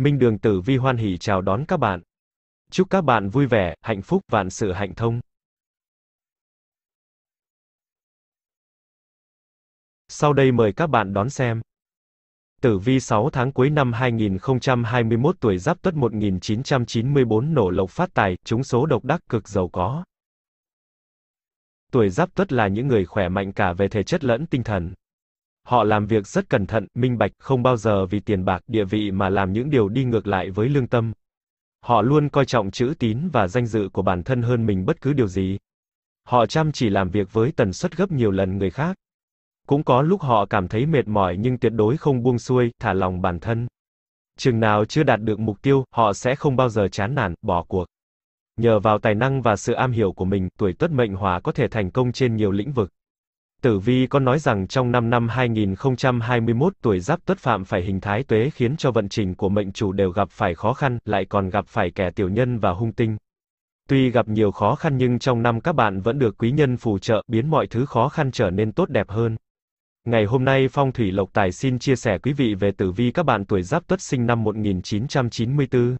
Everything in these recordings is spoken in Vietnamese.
Minh Đường Tử Vi hoan hỉ chào đón các bạn. Chúc các bạn vui vẻ, hạnh phúc, vạn sự hạnh thông. Sau đây mời các bạn đón xem. Tử vi 6 tháng cuối năm 2021 tuổi Giáp Tuất 1994 nổ lộc phát tài, trúng số độc đắc cực giàu có. Tuổi Giáp Tuất là những người khỏe mạnh cả về thể chất lẫn tinh thần. Họ làm việc rất cẩn thận, minh bạch, không bao giờ vì tiền bạc, địa vị mà làm những điều đi ngược lại với lương tâm. Họ luôn coi trọng chữ tín và danh dự của bản thân hơn mình bất cứ điều gì. Họ chăm chỉ làm việc với tần suất gấp nhiều lần người khác. Cũng có lúc họ cảm thấy mệt mỏi nhưng tuyệt đối không buông xuôi, thả lòng bản thân. Chừng nào chưa đạt được mục tiêu, họ sẽ không bao giờ chán nản, bỏ cuộc. Nhờ vào tài năng và sự am hiểu của mình, tuổi tuất mệnh hỏa có thể thành công trên nhiều lĩnh vực. Tử Vi có nói rằng trong năm năm 2021 tuổi giáp tuất phạm phải hình thái tuế khiến cho vận trình của mệnh chủ đều gặp phải khó khăn, lại còn gặp phải kẻ tiểu nhân và hung tinh. Tuy gặp nhiều khó khăn nhưng trong năm các bạn vẫn được quý nhân phù trợ, biến mọi thứ khó khăn trở nên tốt đẹp hơn. Ngày hôm nay Phong Thủy Lộc Tài xin chia sẻ quý vị về tử vi các bạn tuổi giáp tuất sinh năm 1994.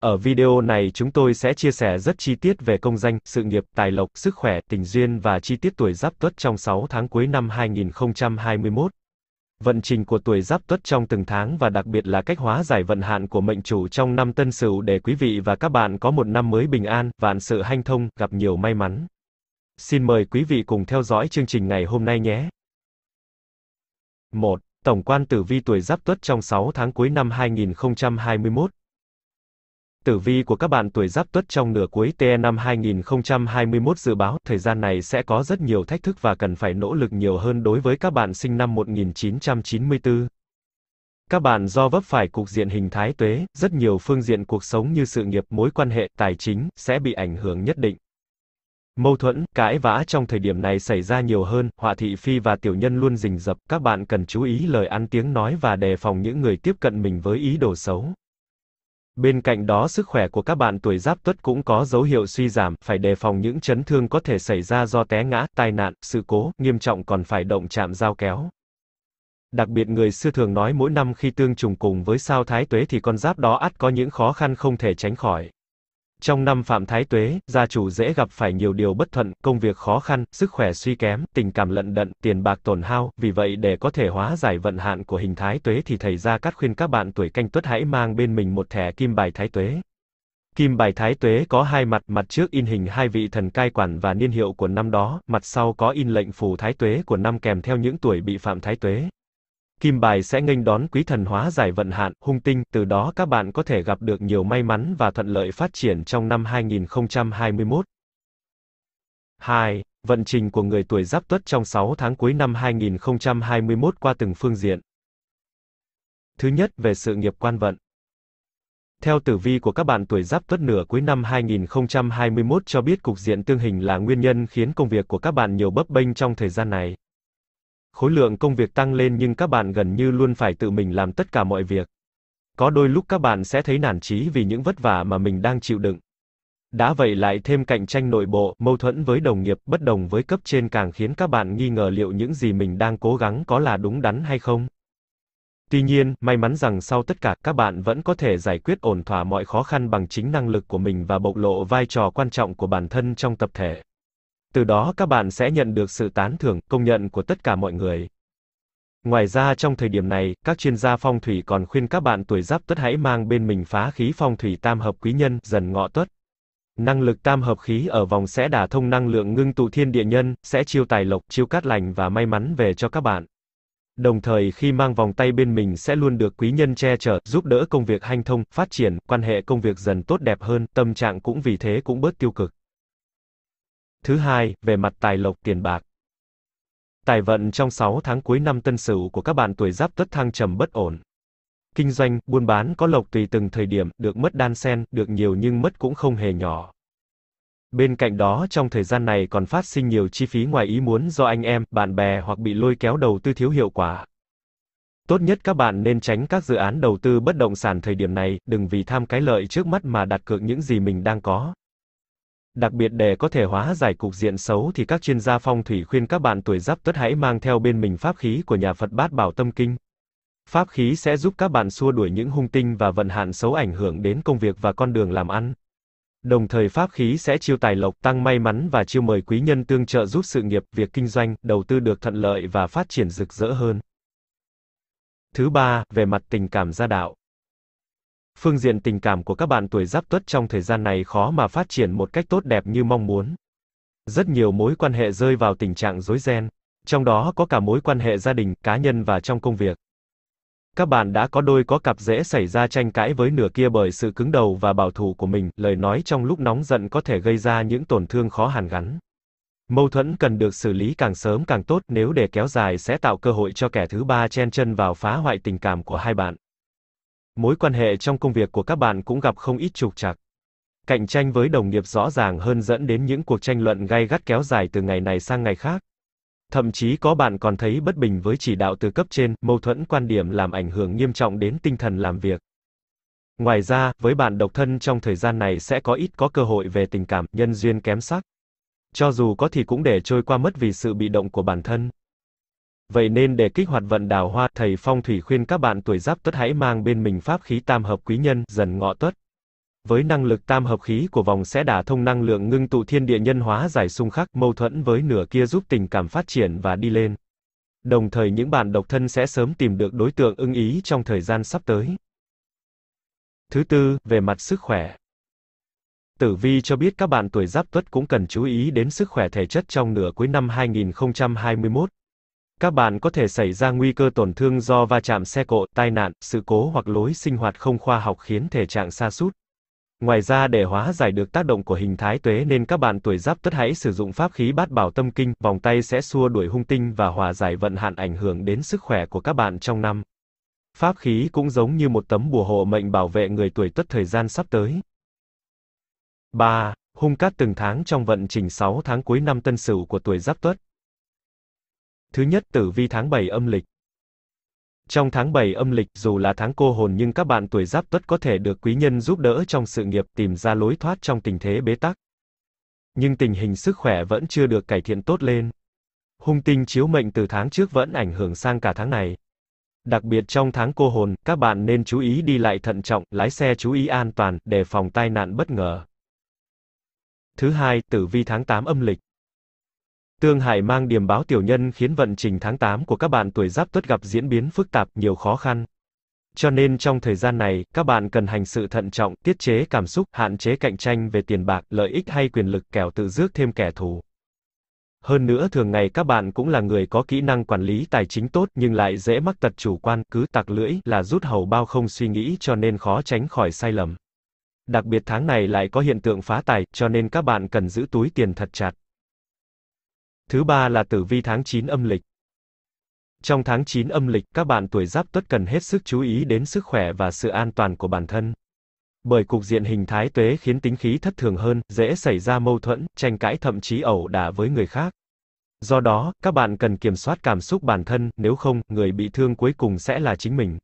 Ở video này chúng tôi sẽ chia sẻ rất chi tiết về công danh, sự nghiệp, tài lộc, sức khỏe, tình duyên và chi tiết tuổi Giáp Tuất trong 6 tháng cuối năm 2021. Vận trình của tuổi Giáp Tuất trong từng tháng và đặc biệt là cách hóa giải vận hạn của mệnh chủ trong năm Tân Sửu để quý vị và các bạn có một năm mới bình an, vạn sự hanh thông, gặp nhiều may mắn. Xin mời quý vị cùng theo dõi chương trình ngày hôm nay nhé. 1. Tổng quan tử vi tuổi Giáp Tuất trong 6 tháng cuối năm 2021 Tử vi của các bạn tuổi Giáp Tuất trong nửa cuối TE năm 2021 dự báo, thời gian này sẽ có rất nhiều thách thức và cần phải nỗ lực nhiều hơn đối với các bạn sinh năm 1994. Các bạn do vấp phải cục diện hình thái tuế, rất nhiều phương diện cuộc sống như sự nghiệp, mối quan hệ, tài chính, sẽ bị ảnh hưởng nhất định. Mâu thuẫn, cãi vã trong thời điểm này xảy ra nhiều hơn, họa thị phi và tiểu nhân luôn rình rập, các bạn cần chú ý lời ăn tiếng nói và đề phòng những người tiếp cận mình với ý đồ xấu. Bên cạnh đó sức khỏe của các bạn tuổi giáp tuất cũng có dấu hiệu suy giảm, phải đề phòng những chấn thương có thể xảy ra do té ngã, tai nạn, sự cố, nghiêm trọng còn phải động chạm dao kéo. Đặc biệt người xưa thường nói mỗi năm khi tương trùng cùng với sao thái tuế thì con giáp đó ắt có những khó khăn không thể tránh khỏi. Trong năm Phạm Thái Tuế, gia chủ dễ gặp phải nhiều điều bất thuận, công việc khó khăn, sức khỏe suy kém, tình cảm lận đận, tiền bạc tổn hao, vì vậy để có thể hóa giải vận hạn của hình Thái Tuế thì thầy Gia Cát khuyên các bạn tuổi canh tuất hãy mang bên mình một thẻ kim bài Thái Tuế. Kim bài Thái Tuế có hai mặt, mặt trước in hình hai vị thần cai quản và niên hiệu của năm đó, mặt sau có in lệnh phù Thái Tuế của năm kèm theo những tuổi bị phạm Thái Tuế kim bài sẽ nghênh đón quý thần hóa giải vận hạn, hung tinh, từ đó các bạn có thể gặp được nhiều may mắn và thuận lợi phát triển trong năm 2021. 2. Vận trình của người tuổi Giáp Tuất trong 6 tháng cuối năm 2021 qua từng phương diện. Thứ nhất, về sự nghiệp quan vận. Theo tử vi của các bạn tuổi Giáp Tuất nửa cuối năm 2021 cho biết cục diện tương hình là nguyên nhân khiến công việc của các bạn nhiều bấp bênh trong thời gian này khối lượng công việc tăng lên nhưng các bạn gần như luôn phải tự mình làm tất cả mọi việc. Có đôi lúc các bạn sẽ thấy nản chí vì những vất vả mà mình đang chịu đựng. Đã vậy lại thêm cạnh tranh nội bộ, mâu thuẫn với đồng nghiệp, bất đồng với cấp trên càng khiến các bạn nghi ngờ liệu những gì mình đang cố gắng có là đúng đắn hay không. Tuy nhiên, may mắn rằng sau tất cả, các bạn vẫn có thể giải quyết ổn thỏa mọi khó khăn bằng chính năng lực của mình và bộc lộ vai trò quan trọng của bản thân trong tập thể. Từ đó các bạn sẽ nhận được sự tán thưởng, công nhận của tất cả mọi người. Ngoài ra trong thời điểm này, các chuyên gia phong thủy còn khuyên các bạn tuổi Giáp Tuất hãy mang bên mình phá khí phong thủy tam hợp quý nhân, dần ngọ Tuất. Năng lực tam hợp khí ở vòng sẽ đả thông năng lượng ngưng tụ thiên địa nhân, sẽ chiêu tài lộc, chiêu cát lành và may mắn về cho các bạn. Đồng thời khi mang vòng tay bên mình sẽ luôn được quý nhân che chở, giúp đỡ công việc hanh thông, phát triển, quan hệ công việc dần tốt đẹp hơn, tâm trạng cũng vì thế cũng bớt tiêu cực. Thứ hai, về mặt tài lộc tiền bạc. Tài vận trong 6 tháng cuối năm tân sửu của các bạn tuổi giáp tất thăng trầm bất ổn. Kinh doanh, buôn bán có lộc tùy từng thời điểm, được mất đan sen, được nhiều nhưng mất cũng không hề nhỏ. Bên cạnh đó trong thời gian này còn phát sinh nhiều chi phí ngoài ý muốn do anh em, bạn bè hoặc bị lôi kéo đầu tư thiếu hiệu quả. Tốt nhất các bạn nên tránh các dự án đầu tư bất động sản thời điểm này, đừng vì tham cái lợi trước mắt mà đặt cược những gì mình đang có. Đặc biệt để có thể hóa giải cục diện xấu thì các chuyên gia phong thủy khuyên các bạn tuổi giáp tuất hãy mang theo bên mình pháp khí của nhà Phật Bát Bảo Tâm Kinh. Pháp khí sẽ giúp các bạn xua đuổi những hung tinh và vận hạn xấu ảnh hưởng đến công việc và con đường làm ăn. Đồng thời pháp khí sẽ chiêu tài lộc tăng may mắn và chiêu mời quý nhân tương trợ giúp sự nghiệp, việc kinh doanh, đầu tư được thuận lợi và phát triển rực rỡ hơn. Thứ ba, về mặt tình cảm gia đạo phương diện tình cảm của các bạn tuổi giáp tuất trong thời gian này khó mà phát triển một cách tốt đẹp như mong muốn. Rất nhiều mối quan hệ rơi vào tình trạng rối ren, trong đó có cả mối quan hệ gia đình, cá nhân và trong công việc. Các bạn đã có đôi có cặp dễ xảy ra tranh cãi với nửa kia bởi sự cứng đầu và bảo thủ của mình, lời nói trong lúc nóng giận có thể gây ra những tổn thương khó hàn gắn. Mâu thuẫn cần được xử lý càng sớm càng tốt, nếu để kéo dài sẽ tạo cơ hội cho kẻ thứ ba chen chân vào phá hoại tình cảm của hai bạn. Mối quan hệ trong công việc của các bạn cũng gặp không ít trục trặc. Cạnh tranh với đồng nghiệp rõ ràng hơn dẫn đến những cuộc tranh luận gay gắt kéo dài từ ngày này sang ngày khác. Thậm chí có bạn còn thấy bất bình với chỉ đạo từ cấp trên, mâu thuẫn quan điểm làm ảnh hưởng nghiêm trọng đến tinh thần làm việc. Ngoài ra, với bạn độc thân trong thời gian này sẽ có ít có cơ hội về tình cảm, nhân duyên kém sắc. Cho dù có thì cũng để trôi qua mất vì sự bị động của bản thân. Vậy nên để kích hoạt vận đào hoa, thầy phong thủy khuyên các bạn tuổi giáp tuất hãy mang bên mình pháp khí tam hợp quý nhân, dần ngọ tuất. Với năng lực tam hợp khí của vòng sẽ đả thông năng lượng ngưng tụ thiên địa nhân hóa giải xung khắc, mâu thuẫn với nửa kia giúp tình cảm phát triển và đi lên. Đồng thời những bạn độc thân sẽ sớm tìm được đối tượng ưng ý trong thời gian sắp tới. Thứ tư, về mặt sức khỏe. Tử Vi cho biết các bạn tuổi Giáp Tuất cũng cần chú ý đến sức khỏe thể chất trong nửa cuối năm 2021 các bạn có thể xảy ra nguy cơ tổn thương do va chạm xe cộ, tai nạn, sự cố hoặc lối sinh hoạt không khoa học khiến thể trạng sa sút. Ngoài ra để hóa giải được tác động của hình thái tuế nên các bạn tuổi giáp tất hãy sử dụng pháp khí bát bảo tâm kinh, vòng tay sẽ xua đuổi hung tinh và hòa giải vận hạn ảnh hưởng đến sức khỏe của các bạn trong năm. Pháp khí cũng giống như một tấm bùa hộ mệnh bảo vệ người tuổi tuất thời gian sắp tới. 3. Hung cát từng tháng trong vận trình 6 tháng cuối năm tân sửu của tuổi giáp tuất. Thứ nhất tử vi tháng 7 âm lịch. Trong tháng 7 âm lịch dù là tháng cô hồn nhưng các bạn tuổi giáp tuất có thể được quý nhân giúp đỡ trong sự nghiệp tìm ra lối thoát trong tình thế bế tắc. Nhưng tình hình sức khỏe vẫn chưa được cải thiện tốt lên. Hung tinh chiếu mệnh từ tháng trước vẫn ảnh hưởng sang cả tháng này. Đặc biệt trong tháng cô hồn, các bạn nên chú ý đi lại thận trọng, lái xe chú ý an toàn, để phòng tai nạn bất ngờ. Thứ hai, tử vi tháng 8 âm lịch. Tương hại mang điểm báo tiểu nhân khiến vận trình tháng 8 của các bạn tuổi giáp tuất gặp diễn biến phức tạp, nhiều khó khăn. Cho nên trong thời gian này, các bạn cần hành sự thận trọng, tiết chế cảm xúc, hạn chế cạnh tranh về tiền bạc, lợi ích hay quyền lực kẻo tự rước thêm kẻ thù. Hơn nữa thường ngày các bạn cũng là người có kỹ năng quản lý tài chính tốt nhưng lại dễ mắc tật chủ quan, cứ tặc lưỡi là rút hầu bao không suy nghĩ cho nên khó tránh khỏi sai lầm. Đặc biệt tháng này lại có hiện tượng phá tài, cho nên các bạn cần giữ túi tiền thật chặt. Thứ ba là tử vi tháng 9 âm lịch. Trong tháng 9 âm lịch, các bạn tuổi giáp tuất cần hết sức chú ý đến sức khỏe và sự an toàn của bản thân. Bởi cục diện hình thái tuế khiến tính khí thất thường hơn, dễ xảy ra mâu thuẫn, tranh cãi thậm chí ẩu đả với người khác. Do đó, các bạn cần kiểm soát cảm xúc bản thân, nếu không, người bị thương cuối cùng sẽ là chính mình.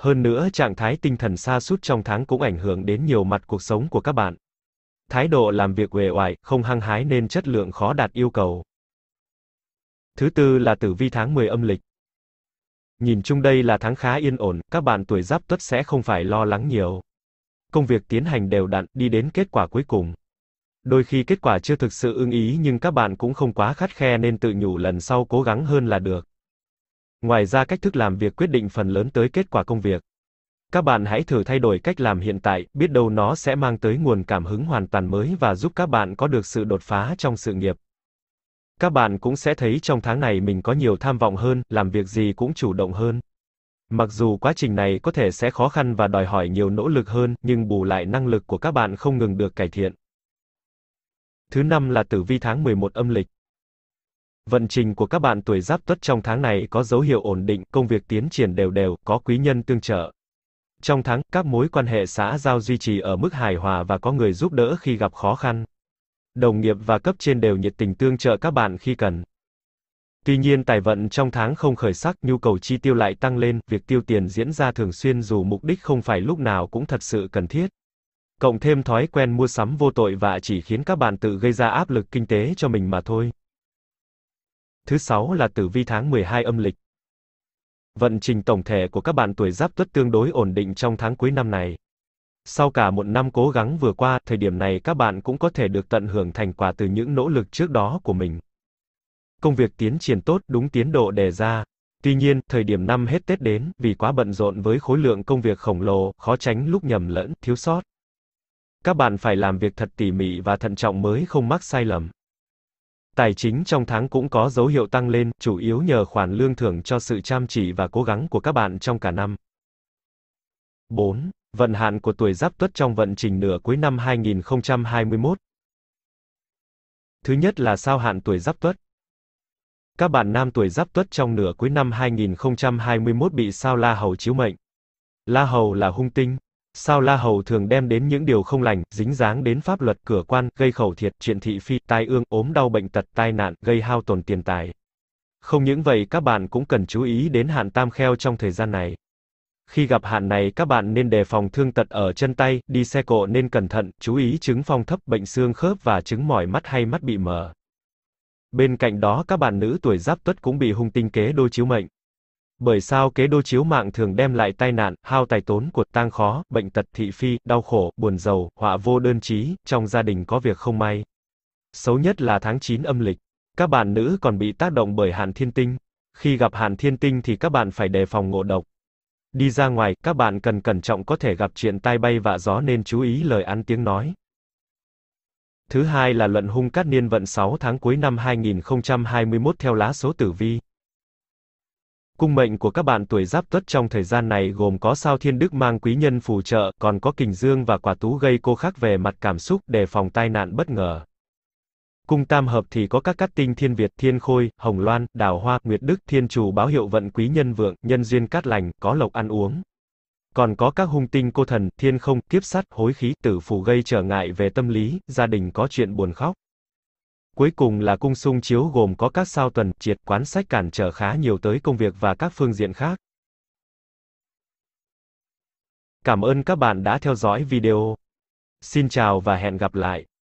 Hơn nữa, trạng thái tinh thần sa sút trong tháng cũng ảnh hưởng đến nhiều mặt cuộc sống của các bạn thái độ làm việc uể oải, không hăng hái nên chất lượng khó đạt yêu cầu. Thứ tư là tử vi tháng 10 âm lịch. Nhìn chung đây là tháng khá yên ổn, các bạn tuổi giáp tuất sẽ không phải lo lắng nhiều. Công việc tiến hành đều đặn, đi đến kết quả cuối cùng. Đôi khi kết quả chưa thực sự ưng ý nhưng các bạn cũng không quá khắt khe nên tự nhủ lần sau cố gắng hơn là được. Ngoài ra cách thức làm việc quyết định phần lớn tới kết quả công việc. Các bạn hãy thử thay đổi cách làm hiện tại, biết đâu nó sẽ mang tới nguồn cảm hứng hoàn toàn mới và giúp các bạn có được sự đột phá trong sự nghiệp. Các bạn cũng sẽ thấy trong tháng này mình có nhiều tham vọng hơn, làm việc gì cũng chủ động hơn. Mặc dù quá trình này có thể sẽ khó khăn và đòi hỏi nhiều nỗ lực hơn, nhưng bù lại năng lực của các bạn không ngừng được cải thiện. Thứ năm là tử vi tháng 11 âm lịch. Vận trình của các bạn tuổi Giáp Tuất trong tháng này có dấu hiệu ổn định, công việc tiến triển đều đều, có quý nhân tương trợ. Trong tháng, các mối quan hệ xã giao duy trì ở mức hài hòa và có người giúp đỡ khi gặp khó khăn. Đồng nghiệp và cấp trên đều nhiệt tình tương trợ các bạn khi cần. Tuy nhiên tài vận trong tháng không khởi sắc, nhu cầu chi tiêu lại tăng lên, việc tiêu tiền diễn ra thường xuyên dù mục đích không phải lúc nào cũng thật sự cần thiết. Cộng thêm thói quen mua sắm vô tội và chỉ khiến các bạn tự gây ra áp lực kinh tế cho mình mà thôi. Thứ sáu là tử vi tháng 12 âm lịch. Vận trình tổng thể của các bạn tuổi Giáp Tuất tương đối ổn định trong tháng cuối năm này. Sau cả một năm cố gắng vừa qua, thời điểm này các bạn cũng có thể được tận hưởng thành quả từ những nỗ lực trước đó của mình. Công việc tiến triển tốt, đúng tiến độ đề ra. Tuy nhiên, thời điểm năm hết Tết đến, vì quá bận rộn với khối lượng công việc khổng lồ, khó tránh lúc nhầm lẫn, thiếu sót. Các bạn phải làm việc thật tỉ mỉ và thận trọng mới không mắc sai lầm. Tài chính trong tháng cũng có dấu hiệu tăng lên, chủ yếu nhờ khoản lương thưởng cho sự chăm chỉ và cố gắng của các bạn trong cả năm. 4. Vận hạn của tuổi Giáp Tuất trong vận trình nửa cuối năm 2021. Thứ nhất là sao hạn tuổi Giáp Tuất. Các bạn nam tuổi Giáp Tuất trong nửa cuối năm 2021 bị sao La Hầu chiếu mệnh. La Hầu là hung tinh, Sao La Hầu thường đem đến những điều không lành, dính dáng đến pháp luật, cửa quan, gây khẩu thiệt, chuyện thị phi, tai ương, ốm đau bệnh tật, tai nạn, gây hao tổn tiền tài. Không những vậy các bạn cũng cần chú ý đến hạn tam kheo trong thời gian này. Khi gặp hạn này các bạn nên đề phòng thương tật ở chân tay, đi xe cộ nên cẩn thận, chú ý chứng phong thấp, bệnh xương khớp và chứng mỏi mắt hay mắt bị mờ. Bên cạnh đó các bạn nữ tuổi giáp tuất cũng bị hung tinh kế đôi chiếu mệnh. Bởi sao kế đô chiếu mạng thường đem lại tai nạn, hao tài tốn của tang khó, bệnh tật thị phi, đau khổ, buồn giàu, họa vô đơn chí, trong gia đình có việc không may. Xấu nhất là tháng 9 âm lịch. Các bạn nữ còn bị tác động bởi hạn thiên tinh. Khi gặp hạn thiên tinh thì các bạn phải đề phòng ngộ độc. Đi ra ngoài, các bạn cần cẩn trọng có thể gặp chuyện tai bay vạ gió nên chú ý lời ăn tiếng nói. Thứ hai là luận hung cát niên vận 6 tháng cuối năm 2021 theo lá số tử vi. Cung mệnh của các bạn tuổi giáp tuất trong thời gian này gồm có sao thiên đức mang quý nhân phù trợ, còn có kình dương và quả tú gây cô khác về mặt cảm xúc để phòng tai nạn bất ngờ. Cung tam hợp thì có các cát tinh thiên Việt, thiên khôi, hồng loan, đào hoa, nguyệt đức, thiên chủ báo hiệu vận quý nhân vượng, nhân duyên cát lành, có lộc ăn uống. Còn có các hung tinh cô thần, thiên không, kiếp sát, hối khí, tử phù gây trở ngại về tâm lý, gia đình có chuyện buồn khóc. Cuối cùng là cung sung chiếu gồm có các sao tuần, triệt, quán sách cản trở khá nhiều tới công việc và các phương diện khác. Cảm ơn các bạn đã theo dõi video. Xin chào và hẹn gặp lại.